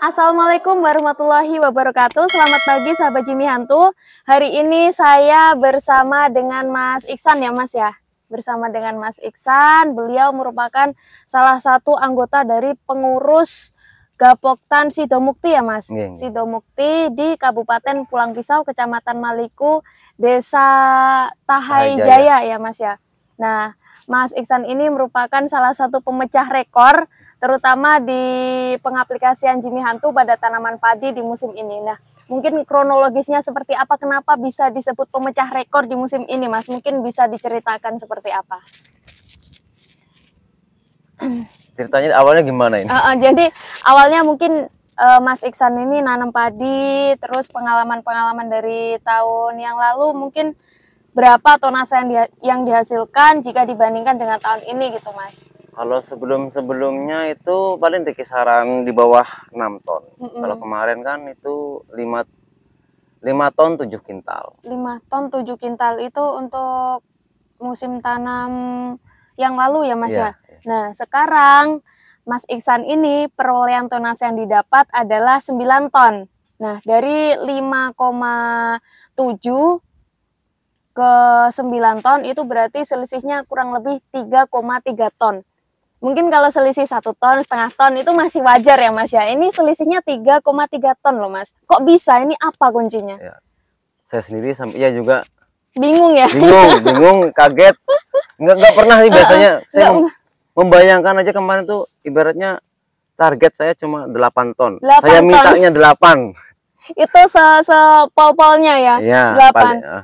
Assalamualaikum warahmatullahi wabarakatuh. Selamat pagi sahabat Jimmy Hantu. Hari ini saya bersama dengan Mas Iksan ya Mas ya. Bersama dengan Mas Iksan, beliau merupakan salah satu anggota dari pengurus Gapoktan Sidomukti ya Mas. Iya, iya. Sidomukti di Kabupaten Pulang Pisau, Kecamatan Maliku, Desa Tahai Jaya ya Mas ya. Nah, Mas Iksan ini merupakan salah satu pemecah rekor terutama di pengaplikasian Jimmy Hantu pada tanaman padi di musim ini. Nah, mungkin kronologisnya seperti apa, kenapa bisa disebut pemecah rekor di musim ini, Mas? Mungkin bisa diceritakan seperti apa? Ceritanya awalnya gimana ini? Uh, uh, jadi awalnya mungkin uh, Mas Iksan ini nanam padi, terus pengalaman-pengalaman dari tahun yang lalu mungkin berapa tonase yang, yang dihasilkan jika dibandingkan dengan tahun ini gitu, Mas? Kalau sebelum-sebelumnya itu paling di kisaran di bawah enam ton. Mm -hmm. Kalau kemarin kan itu lima 5 ton tujuh kintal. Lima ton tujuh kintal itu untuk musim tanam yang lalu ya Mas yeah, ya. Iya. Nah, sekarang Mas Iksan ini perolehan tonase yang didapat adalah sembilan ton. Nah, dari lima tujuh ke 9 ton itu berarti selisihnya kurang lebih 3,3 ton mungkin kalau selisih satu ton setengah ton itu masih wajar ya mas ya ini selisihnya 3,3 ton loh mas kok bisa ini apa kuncinya ya. saya sendiri sama iya juga bingung ya bingung bingung kaget Enggak nggak pernah sih biasanya uh, saya mem membayangkan aja kemarin tuh ibaratnya target saya cuma 8 ton 8 saya mintanya delapan. 8 itu se se pol polnya ya, ya 8 paling, uh,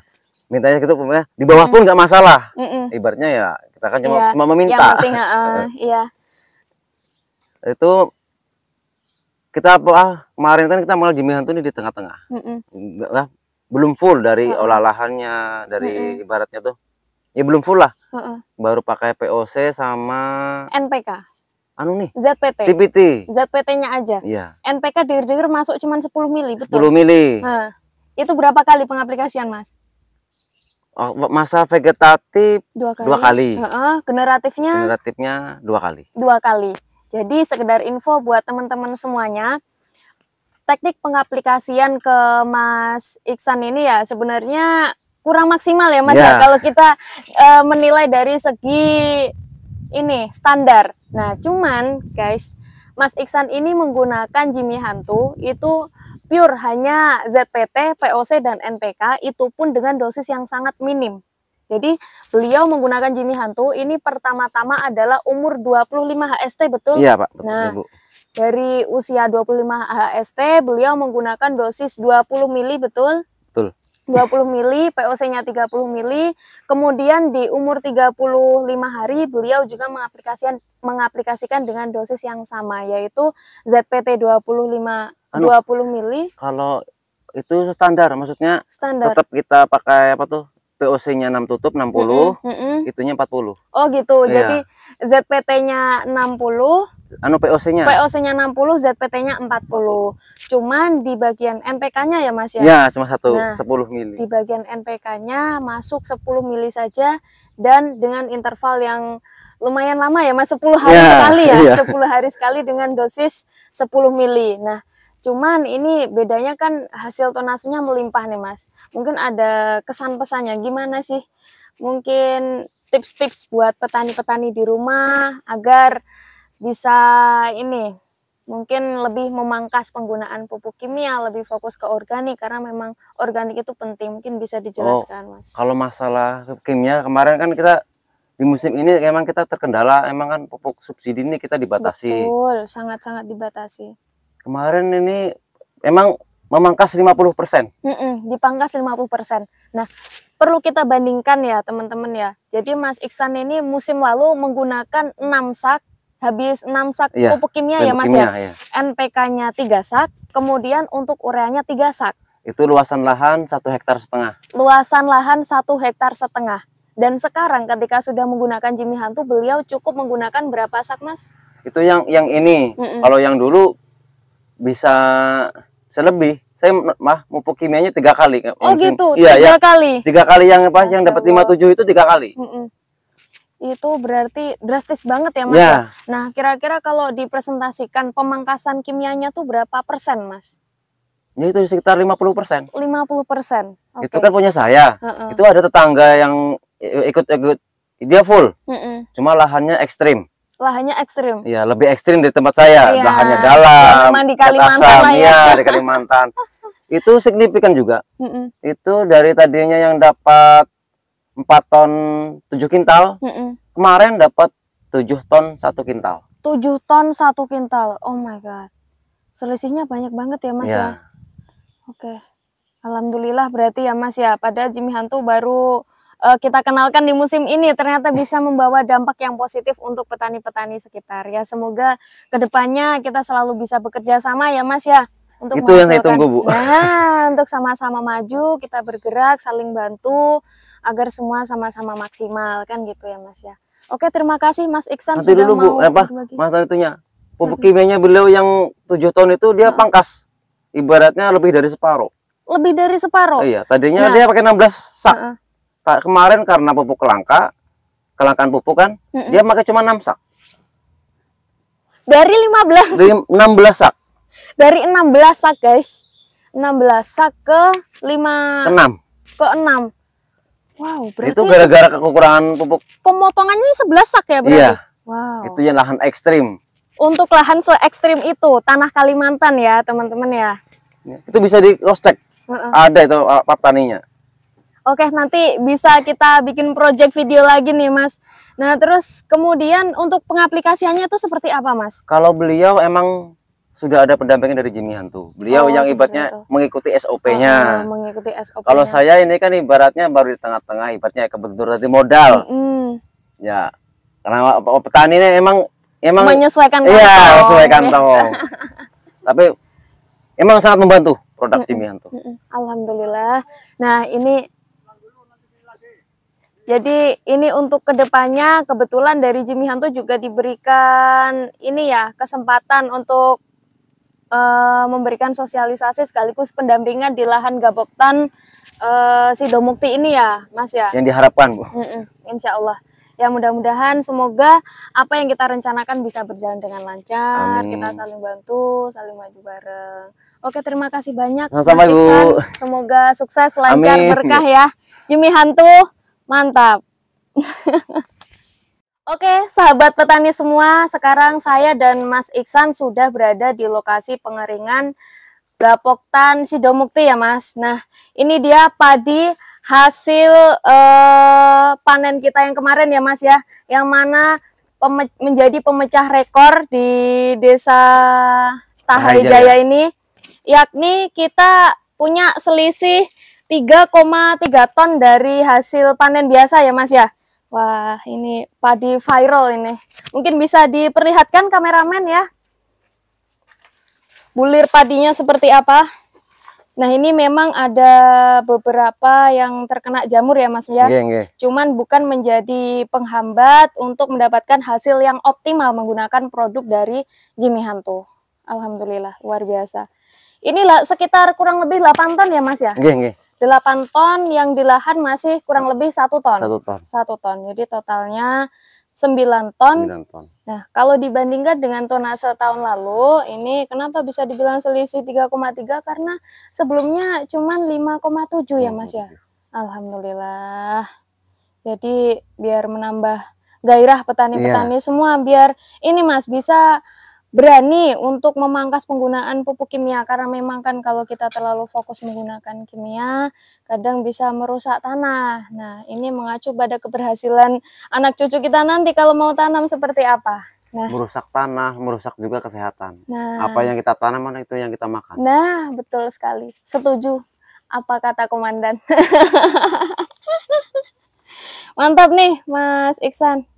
mintanya gitu ya. di bawah mm. pun nggak masalah mm -mm. ibaratnya ya kan cuma yeah. cuma meminta yang penting uh, iya itu kita ah, kemarin kan kita malah jimmy hantu ini di tengah-tengah mm -mm. lah belum full dari -uh. olah lahannya dari mm ibaratnya tuh ya belum full lah -uh. baru pakai POC sama NPK anu nih ZPT CPT ZPT-nya aja iya. NPK denger-denger masuk cuma 10 mili betul 10 mili uh. itu berapa kali pengaplikasian mas Oh, masa vegetatif dua kali. Dua kali. Uh-uh, generatifnya? Generatifnya dua kali. Dua kali. Jadi sekedar info buat teman-teman semuanya, teknik pengaplikasian ke Mas Iksan ini ya sebenarnya kurang maksimal ya Mas yeah. ya kalau kita uh, menilai dari segi ini standar. Nah, cuman guys, Mas Iksan ini menggunakan Jimmy Hantu itu pure hanya ZPT, POC, dan NPK itu pun dengan dosis yang sangat minim. Jadi beliau menggunakan Jimmy hantu ini pertama-tama adalah umur 25 HST betul? Iya Pak. Nah, dari usia 25 HST beliau menggunakan dosis 20 mili betul? Betul. 20 mili, POC-nya 30 mili. Kemudian di umur 35 hari beliau juga mengaplikasikan mengaplikasikan dengan dosis yang sama yaitu ZPT 25 anu, 20 mili kalau itu standar maksudnya standar. tetap kita pakai apa tuh POC-nya 6 tutup 60, mm -hmm, mm -hmm. itunya 40. Oh gitu. Iya. Jadi ZPT-nya 60, anu POC-nya. POC-nya 60, ZPT-nya 40. Cuman di bagian NPK-nya ya Mas ya? Ya, cuma satu nah, 10 mili. Di bagian NPK-nya masuk 10 mili saja dan dengan interval yang lumayan lama ya Mas, 10 hari yeah, sekali ya. Iya. 10 hari sekali dengan dosis 10 mili. Nah, Cuman ini bedanya kan hasil tonasinya melimpah nih Mas. Mungkin ada kesan pesannya gimana sih? Mungkin tips-tips buat petani-petani di rumah agar bisa ini mungkin lebih memangkas penggunaan pupuk kimia, lebih fokus ke organik karena memang organik itu penting. Mungkin bisa dijelaskan, oh, Mas. Kalau masalah kimia kemarin kan kita di musim ini emang kita terkendala, emang kan pupuk subsidi ini kita dibatasi. Betul, sangat-sangat dibatasi. Kemarin ini emang memangkas 50%. persen. Mm -mm, dipangkas 50%. Nah, perlu kita bandingkan ya teman-teman ya. Jadi Mas Iksan ini musim lalu menggunakan 6 sak, habis 6 sak yeah, pupuk kimia ya Mas kimia, ya. ya. NPK-nya 3 sak, kemudian untuk ureanya 3 sak. Itu luasan lahan satu hektar setengah. Luasan lahan satu hektar setengah. Dan sekarang ketika sudah menggunakan jimmy hantu, beliau cukup menggunakan berapa sak, Mas? Itu yang yang ini. Mm -mm. Kalau yang dulu bisa bisa lebih saya mah pupuk kimianya tiga kali oh Maksud, gitu iya, tiga ya, kali tiga kali yang pas yang dapat lima tujuh itu tiga kali mm -mm. itu berarti drastis banget ya mas iya. ya. nah kira-kira kalau dipresentasikan pemangkasan kimianya tuh berapa persen mas ya itu sekitar lima puluh persen lima puluh persen itu kan punya saya mm -mm. itu ada tetangga yang ikut ikut dia full mm -mm. cuma lahannya ekstrim lahannya ekstrim. Iya, lebih ekstrim dari tempat saya. Ya. Lahannya dalam, di Kalimantan asam, ya. Iya, di Kalimantan. itu signifikan juga. Mm -mm. Itu dari tadinya yang dapat 4 ton 7 kintal, mm -mm. kemarin dapat 7 ton 1 kintal. 7 ton 1 kintal. Oh my god. Selisihnya banyak banget ya, Mas Ya. ya. Oke. Alhamdulillah berarti ya Mas ya. Pada Jimmy Hantu baru uh, kita kenalkan di musim ini ternyata bisa membawa dampak yang positif untuk petani-petani sekitar ya semoga kedepannya kita selalu bisa bekerja sama ya mas ya untuk itu yang saya tunggu bu nah untuk sama-sama maju kita bergerak saling bantu agar semua sama-sama maksimal kan gitu ya mas ya oke terima kasih mas Iksan Nanti sudah dulu, mau bu, apa masa itunya pupuk kimianya beliau yang tujuh tahun itu dia pangkas ibaratnya lebih dari separuh lebih dari separuh iya tadinya nah, dia pakai 16 sak uh -uh kemarin karena pupuk kelangka, kelangkaan pupuk kan, mm -mm. dia pakai cuma 6 sak. Dari 15. Dari 16 sak. Dari 16 sak, guys. 16 sak ke 5 ke 6. Ke 6. Wow, berarti itu gara-gara kekurangan pupuk. Pemotongannya 11 sak ya, berarti. Iya. Wow. Itu yang lahan ekstrim. Untuk lahan se ekstrim itu, tanah Kalimantan ya, teman-teman ya. Itu bisa di cross check. Uh -uh. Ada itu uh, pap taninya. Oke, nanti bisa kita bikin project video lagi nih, Mas. Nah, terus kemudian untuk pengaplikasiannya itu seperti apa, Mas? Kalau beliau emang sudah ada pendampingan dari Jimmy Hantu. Beliau oh, yang ibaratnya itu. mengikuti SOP-nya. Oh, ah, ah, mengikuti SOP. -nya. Kalau saya ini kan ibaratnya baru di tengah-tengah, ibaratnya kebetulan tadi modal. Mm -hmm. Ya, karena petani ini emang emang menyesuaikan kantong. Iya, menyesuaikan kantong. Tapi emang sangat membantu produk mm -mm. Jimmy Hantu. Mm -mm. Alhamdulillah. Nah, ini jadi ini untuk kedepannya kebetulan dari Jimmy Hantu juga diberikan ini ya kesempatan untuk uh, memberikan sosialisasi sekaligus pendampingan di lahan Gaboktan uh, Sidomukti ini ya Mas ya. Yang diharapkan Bu. Mm -mm, insya Allah. Ya mudah-mudahan semoga apa yang kita rencanakan bisa berjalan dengan lancar. Amin. Kita saling bantu, saling maju bareng. Oke, terima kasih banyak. Sama-sama, Bu. Semoga sukses, lancar, Amin. berkah ya. Jimmy Hantu. Mantap. Oke, sahabat petani semua, sekarang saya dan Mas Iksan sudah berada di lokasi pengeringan Gapoktan Sidomukti ya, Mas. Nah, ini dia padi hasil eh, panen kita yang kemarin ya, Mas ya, yang mana peme menjadi pemecah rekor di Desa Tahari Jaya ini, yakni kita punya selisih 3,3 ton dari hasil panen biasa ya Mas ya. Wah, ini padi viral ini. Mungkin bisa diperlihatkan kameramen ya. Bulir padinya seperti apa? Nah, ini memang ada beberapa yang terkena jamur ya Mas ya. Cuman bukan menjadi penghambat untuk mendapatkan hasil yang optimal menggunakan produk dari Jimmy Hantu. Alhamdulillah, luar biasa. Inilah sekitar kurang lebih 8 ton ya Mas ya? 8 ton yang di lahan masih kurang lebih satu ton. Satu ton. Satu ton. Jadi totalnya 9 ton. 9 ton. Nah, kalau dibandingkan dengan tonase tahun lalu, ini kenapa bisa dibilang selisih 3,3 karena sebelumnya cuman 5,7 ya, Mas ya. Alhamdulillah. Jadi biar menambah gairah petani-petani iya. semua biar ini Mas bisa berani untuk memangkas penggunaan pupuk kimia karena memang kan kalau kita terlalu fokus menggunakan kimia kadang bisa merusak tanah. Nah, ini mengacu pada keberhasilan anak cucu kita nanti kalau mau tanam seperti apa. Nah, merusak tanah, merusak juga kesehatan. Nah, apa yang kita tanam mana itu yang kita makan. Nah, betul sekali. Setuju. Apa kata komandan? Mantap nih, Mas Iksan.